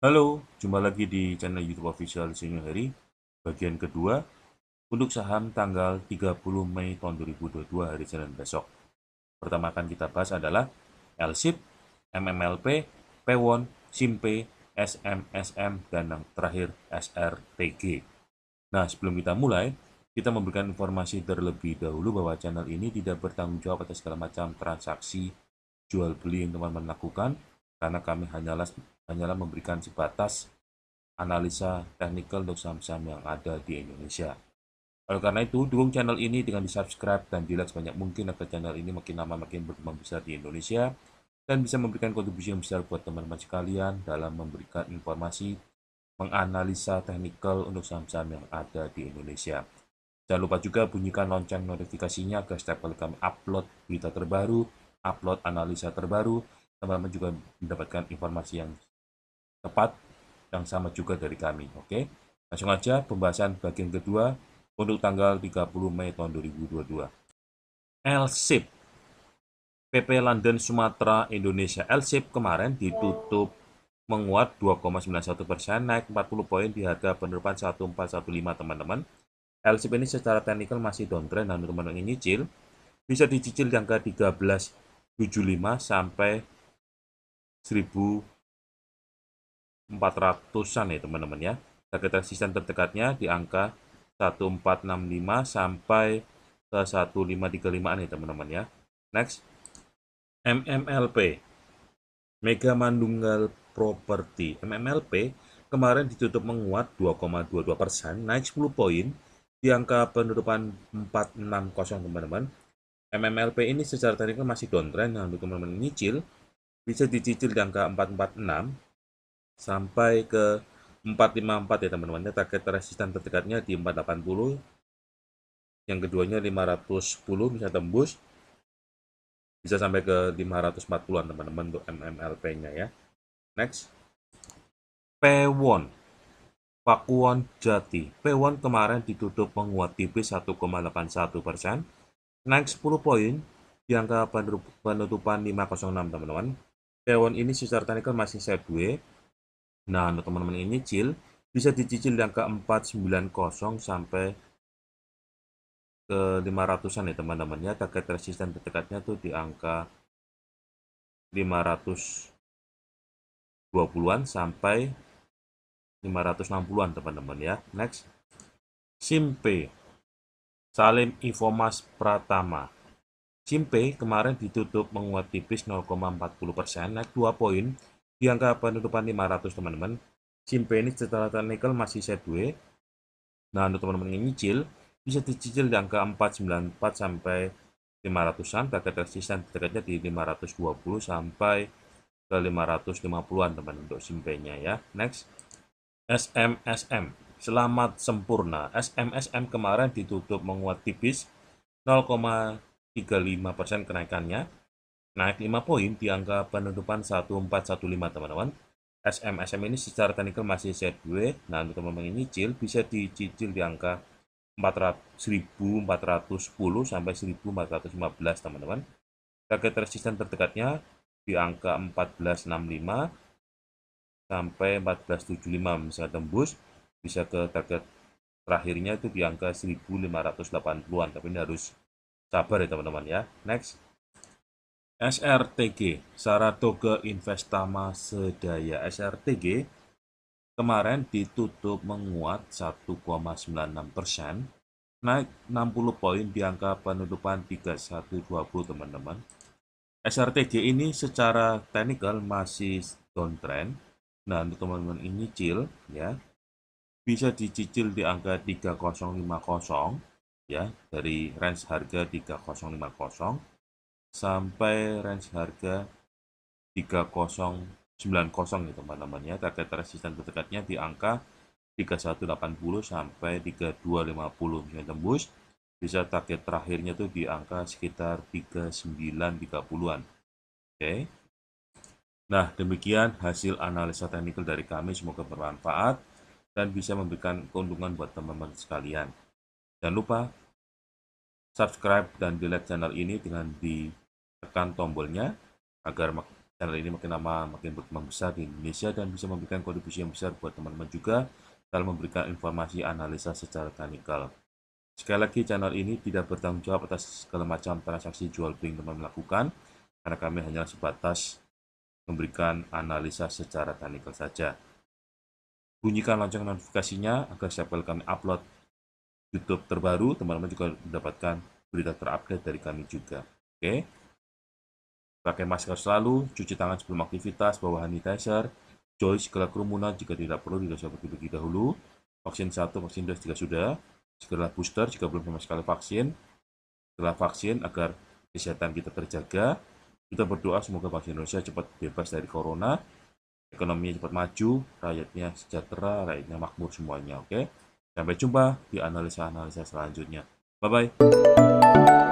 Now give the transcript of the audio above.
Halo, jumpa lagi di channel YouTube official Senior Hari, bagian kedua untuk saham tanggal 30 Mei tahun 2022 hari Senin besok. Pertama akan kita bahas adalah LSIP, MMLP, PWON, SIMPE, SMSM, dan yang terakhir SRTG. Nah, sebelum kita mulai, kita memberikan informasi terlebih dahulu bahwa channel ini tidak bertanggung jawab atas segala macam transaksi jual beli yang teman-teman lakukan, karena kami hanyalah hanyalah memberikan sebatas analisa teknikal untuk saham-saham yang ada di Indonesia. Oleh karena itu, dukung channel ini dengan di-subscribe dan di-like sebanyak mungkin agar channel ini makin lama makin berkembang besar di Indonesia dan bisa memberikan kontribusi yang besar buat teman-teman sekalian dalam memberikan informasi menganalisa teknikal untuk saham-saham yang ada di Indonesia. Jangan lupa juga bunyikan lonceng notifikasinya agar setiap kali kami upload berita terbaru, upload analisa terbaru, teman-teman juga mendapatkan informasi yang tepat yang sama juga dari kami. Oke, langsung aja pembahasan bagian kedua untuk tanggal 30 Mei tahun 2022. LSIP PP London Sumatera Indonesia LSIP kemarin ditutup menguat 2,91 persen naik 40 poin di harga penutupan 1415 teman-teman. LSIP ini secara teknikal masih downtrend dan teman-teman ini nyicil bisa dicicil di angka 1375 sampai 1.400-an ya teman-teman ya. Target resistance terdekatnya di angka 1465 sampai ke 1535-an ya teman-teman ya. Next, MMLP, Mega Mandunggal Property. MMLP kemarin ditutup menguat 2,22 persen, naik 10 poin di angka penutupan 460 teman-teman. MMLP ini secara teknikal masih downtrend, nah untuk teman-teman nyicil, bisa dicicil di angka 446 sampai ke 454 ya teman-teman. ya, target resisten terdekatnya di 480. Yang keduanya 510 bisa tembus. Bisa sampai ke 540-an teman-teman untuk MMLP-nya ya. Next. P1. Pakuan Jati. P1 kemarin ditutup menguat tipis 1,81 persen. Naik 10 poin di angka penutupan 506 teman-teman hewan ini secara teknikal masih sideways. Nah, untuk teman-teman ini cil bisa dicicil di angka 490 sampai ke 500-an ya teman-teman ya. Target resisten terdekatnya tuh di angka 520-an sampai 560-an teman-teman ya. Next. Simpe. Salim Ivomas Pratama. Simpe kemarin ditutup menguat tipis 0,40%, naik 2 poin di angka penutupan 500 teman-teman. Simpe ini setelah technical masih sideways. Nah, untuk teman-teman yang nyicil, bisa dicicil di angka 494 sampai 500-an, target resisten terdekatnya di 520 sampai ke 550-an teman untuk simpenya ya. Next, SMSM. Selamat sempurna. SMSM kemarin ditutup menguat tipis 35% kenaikannya, naik 5 poin di angka penutupan 1415 teman-teman. SMSM ini secara teknikal masih set nah untuk teman-teman ini cil bisa dicicil di angka 400, 1410 sampai 1415 teman-teman. Target resisten terdekatnya di angka 1465 sampai 1475 misalnya tembus bisa ke target terakhirnya itu di angka 1580-an tapi ini harus Sabar ya teman-teman ya. Next. SRTG, Saratoga Investama Sedaya. SRTG kemarin ditutup menguat 1,96 persen, naik 60 poin di angka penutupan 3120 teman-teman. SRTG ini secara teknikal masih downtrend. Nah, untuk teman-teman ini cil ya. Bisa dicicil di angka 3050 ya dari range harga 3050 sampai range harga 3090 ya gitu, teman-teman ya target resisten terdekatnya di angka 3180 sampai 3250 yang tembus bisa target terakhirnya tuh di angka sekitar 3930-an. Oke. Okay. Nah, demikian hasil analisa teknikal dari kami semoga bermanfaat dan bisa memberikan keuntungan buat teman-teman sekalian. Jangan lupa subscribe dan di like channel ini dengan ditekan tombolnya agar channel ini makin lama makin berkembang besar di Indonesia dan bisa memberikan kontribusi yang besar buat teman-teman juga dalam memberikan informasi analisa secara teknikal. Sekali lagi channel ini tidak bertanggung jawab atas segala macam transaksi jual beli yang teman melakukan karena kami hanya sebatas memberikan analisa secara teknikal saja. Bunyikan lonceng notifikasinya agar setiap kali kami upload YouTube terbaru, teman-teman juga mendapatkan berita terupdate dari kami juga. Oke. Okay? Pakai masker selalu, cuci tangan sebelum aktivitas, bawa hand sanitizer, jauhi segala kerumunan jika tidak perlu tidak usah pergi dahulu. Vaksin satu, vaksin 2 jika sudah, segera booster jika belum sama sekali vaksin. setelah vaksin agar kesehatan kita terjaga. Kita berdoa semoga vaksin Indonesia cepat bebas dari corona, ekonominya cepat maju, rakyatnya sejahtera, rakyatnya makmur semuanya, oke? Okay? Sampai jumpa di analisa-analisa selanjutnya. Bye-bye.